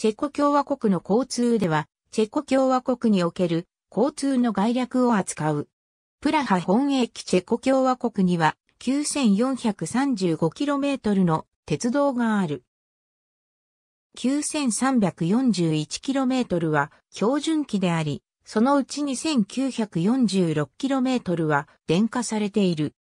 チェコ共和国の交通では、チェコ共和国における交通の概略を扱う。プラハ本駅チェコ共和国には 9435km の鉄道がある。9341km は標準機であり、そのうち 2946km は電化されている。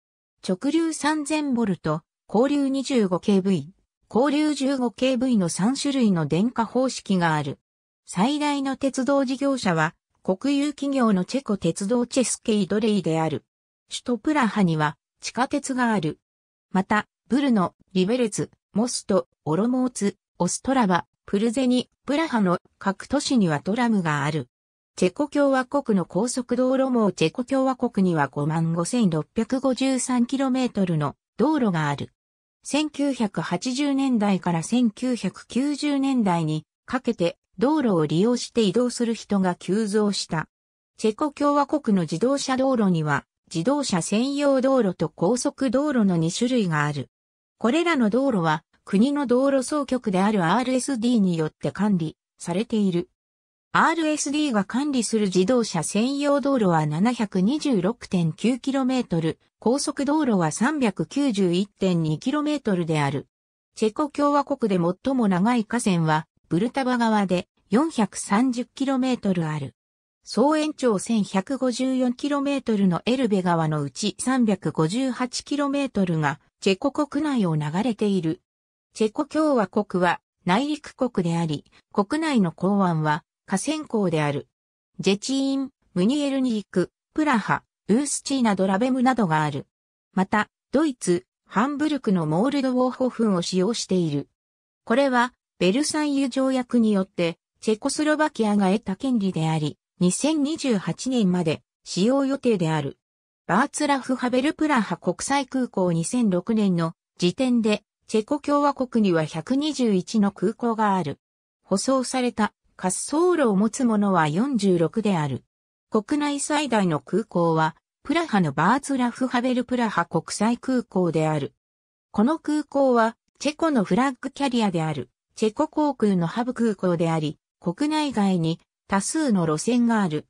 直流 3000V、交流 25kV、交流 15KV の3種類の電化方式がある。最大の鉄道事業者は、国有企業のチェコ鉄道チェスケイドレイである。首都プラハには地下鉄がある。また、ブルノ、リベレツ、モスト、オロモーツ、オストラバ、プルゼニ、プラハの各都市にはトラムがある。チェコ共和国の高速道路網チェコ共和国には 55,653km の道路がある。1980年代から1990年代にかけて道路を利用して移動する人が急増した。チェコ共和国の自動車道路には自動車専用道路と高速道路の2種類がある。これらの道路は国の道路総局である RSD によって管理されている。RSD が管理する自動車専用道路は 726.9km、高速道路は 391.2km である。チェコ共和国で最も長い河川は、ブルタバ川で 430km ある。総延長 1154km のエルベ川のうち 358km がチェコ国内を流れている。チェコ共和国は内陸国であり、国内の港湾は河川港である。ジェチーン、ムニエルニーク、プラハ、ウースチーナドラベムなどがある。また、ドイツ、ハンブルクのモールドウォーホフンを使用している。これは、ベルサイユ条約によって、チェコスロバキアが得た権利であり、2028年まで使用予定である。バーツラフ・ハベルプラハ国際空港2006年の時点で、チェコ共和国には121の空港がある。舗装された滑走路を持つものは46である。国内最大の空港は、プラハのバーツラフハベルプラハ国際空港である。この空港は、チェコのフラッグキャリアである、チェコ航空のハブ空港であり、国内外に多数の路線がある。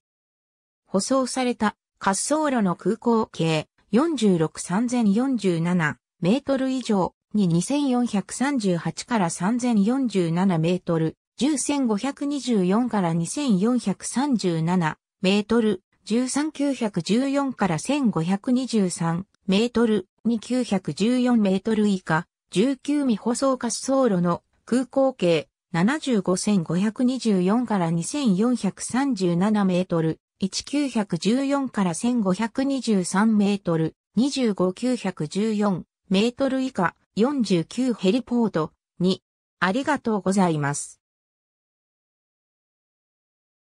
舗装された滑走路の空港計46047メートル以上に2438から3047メートル10524から2437メートル、13914から1523メートル、2914メートル以下、19未舗装滑走路の空港計、75524から2437メートル、1914から1523メートル、25914メートル以下、49ヘリポート2。ありがとうございます。